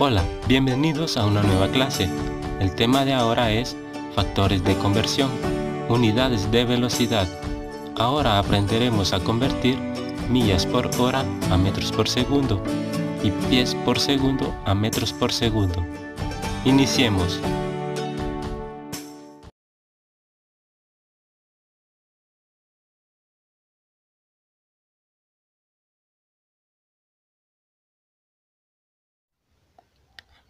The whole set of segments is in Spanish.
Hola, bienvenidos a una nueva clase. El tema de ahora es factores de conversión, unidades de velocidad. Ahora aprenderemos a convertir millas por hora a metros por segundo y pies por segundo a metros por segundo. Iniciemos.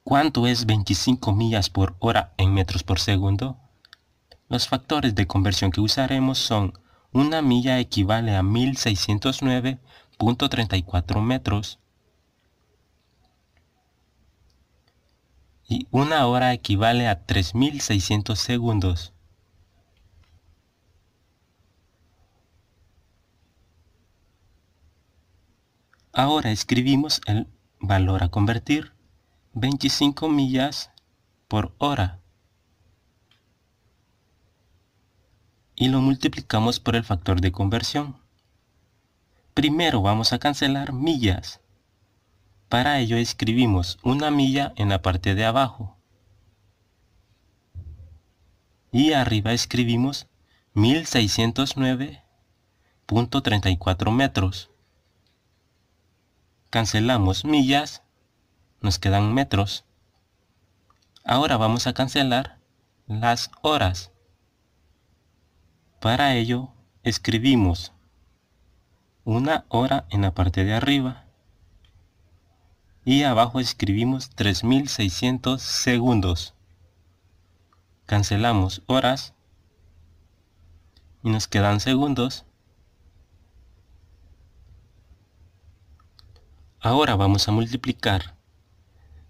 ¿Cuánto es 25 millas por hora en metros por segundo? Los factores de conversión que usaremos son una milla equivale a 1609.34 metros y una hora equivale a 3600 segundos. Ahora escribimos el valor a convertir. 25 millas por hora. Y lo multiplicamos por el factor de conversión. Primero vamos a cancelar millas. Para ello escribimos una milla en la parte de abajo. Y arriba escribimos 1609.34 metros. Cancelamos millas nos quedan metros. Ahora vamos a cancelar las horas. Para ello escribimos una hora en la parte de arriba y abajo escribimos 3600 segundos. Cancelamos horas y nos quedan segundos. Ahora vamos a multiplicar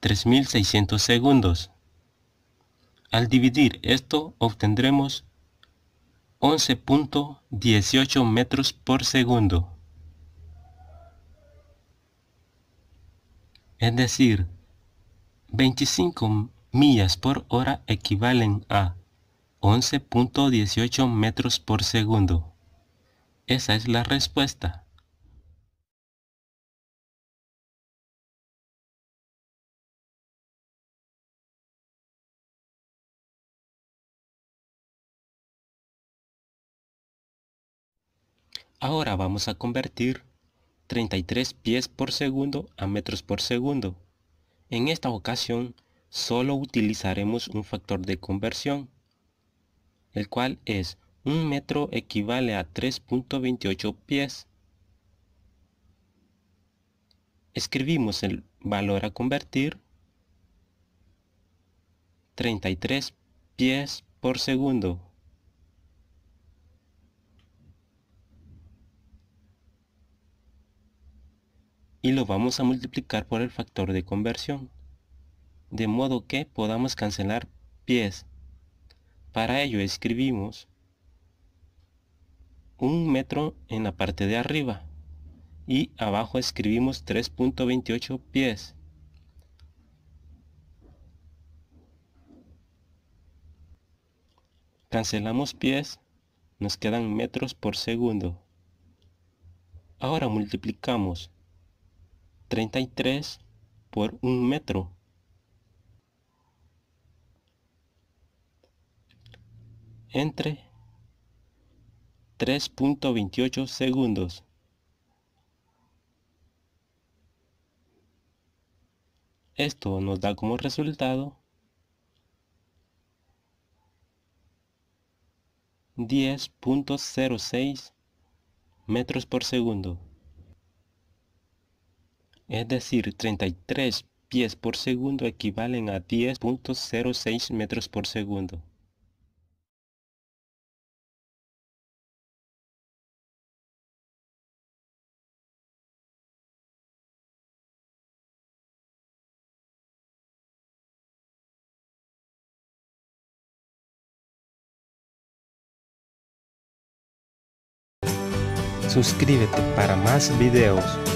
3600 segundos. Al dividir esto obtendremos 11.18 metros por segundo. Es decir, 25 millas por hora equivalen a 11.18 metros por segundo. Esa es la respuesta. Ahora vamos a convertir 33 pies por segundo a metros por segundo. En esta ocasión solo utilizaremos un factor de conversión, el cual es un metro equivale a 3.28 pies. Escribimos el valor a convertir 33 pies por segundo. y lo vamos a multiplicar por el factor de conversión, de modo que podamos cancelar pies. Para ello escribimos un metro en la parte de arriba y abajo escribimos 3.28 pies. Cancelamos pies, nos quedan metros por segundo. Ahora multiplicamos 33 por 1 metro. Entre 3.28 segundos. Esto nos da como resultado 10.06 metros por segundo es decir 33 pies por segundo equivalen a 10.06 metros por segundo. Suscríbete para más videos.